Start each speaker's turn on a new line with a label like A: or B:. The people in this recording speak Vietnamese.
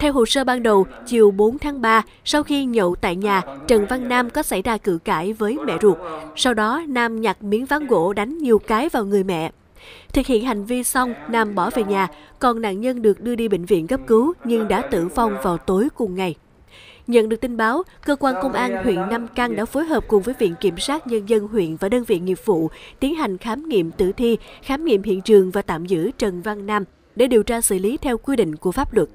A: Theo hồ sơ ban đầu, chiều 4 tháng 3, sau khi nhậu tại nhà, Trần Văn Nam có xảy ra cự cãi với mẹ ruột. Sau đó, Nam nhặt miếng ván gỗ đánh nhiều cái vào người mẹ. Thực hiện hành vi xong, Nam bỏ về nhà, còn nạn nhân được đưa đi bệnh viện cấp cứu nhưng đã tử vong vào tối cùng ngày. Nhận được tin báo, cơ quan công an huyện Nam Căn đã phối hợp cùng với Viện Kiểm sát Nhân dân huyện và đơn vị nghiệp vụ tiến hành khám nghiệm tử thi, khám nghiệm hiện trường và tạm giữ Trần Văn Nam để điều tra xử lý theo quy định của pháp luật.